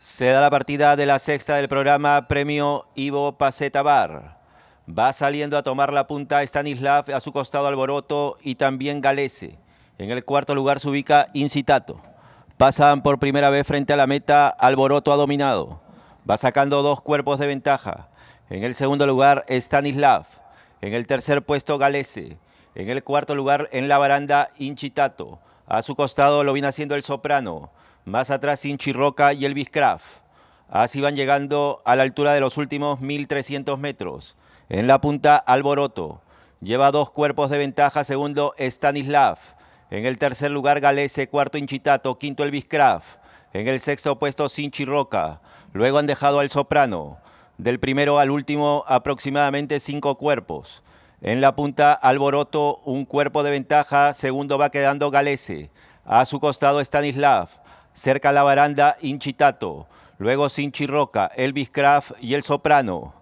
Se da la partida de la sexta del programa Premio Ivo Pacetabar. Va saliendo a tomar la punta Stanislav, a su costado Alboroto y también Galese. En el cuarto lugar se ubica Incitato. Pasan por primera vez frente a la meta, Alboroto ha dominado. Va sacando dos cuerpos de ventaja. En el segundo lugar Stanislav. En el tercer puesto Galese. En el cuarto lugar en la baranda Incitato. A su costado lo viene haciendo el soprano. Más atrás Sinchi Roca y Elvis Craft. Así van llegando a la altura de los últimos 1.300 metros. En la punta, Alboroto. Lleva dos cuerpos de ventaja. Segundo, Stanislav. En el tercer lugar, Galese. Cuarto, Inchitato. Quinto, Elvis Craft. En el sexto puesto, Sinchi Roca. Luego han dejado al soprano. Del primero al último, aproximadamente cinco cuerpos. En la punta, Alboroto, un cuerpo de ventaja. Segundo va quedando Galese. A su costado, Stanislav. Cerca la baranda, Inchitato. Luego Sinchi Roca, Elvis Kraft y El Soprano.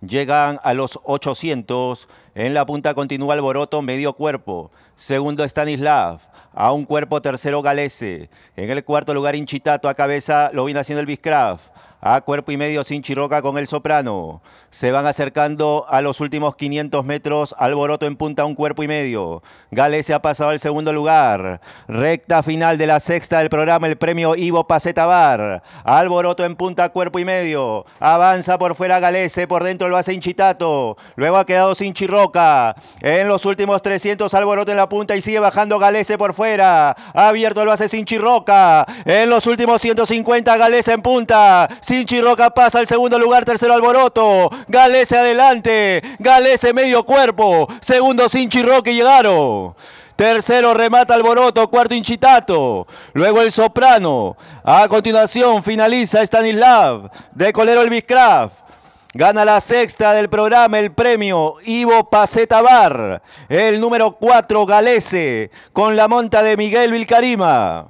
Llegan a los 800. En la punta continúa Alboroto, medio cuerpo. Segundo Stanislav. A un cuerpo tercero Galese. En el cuarto lugar Inchitato a cabeza lo viene haciendo Elvis Kraft a cuerpo y medio sin Chiroca con el soprano. Se van acercando a los últimos 500 metros, Alboroto en punta un cuerpo y medio. Gales ha pasado al segundo lugar. Recta final de la sexta del programa, el premio Ivo Pacetabar. Alboroto en punta cuerpo y medio. Avanza por fuera Galese, por dentro lo hace Inchitato. Luego ha quedado sin Chiroca. En los últimos 300 Alboroto en la punta y sigue bajando Galese por fuera. Ha abierto lo hace sin Chiroca. En los últimos 150 Galese en punta. Sinchi Roca pasa al segundo lugar, tercero Alboroto. Galese adelante, Galese medio cuerpo. Segundo Sinchi Roca y llegaron. Tercero remata Alboroto, cuarto Inchitato, luego el Soprano. A continuación finaliza Stanislav, de Colero el Biscraft. Gana la sexta del programa el premio Ivo Paceta el número cuatro Galese, con la monta de Miguel Vilcarima.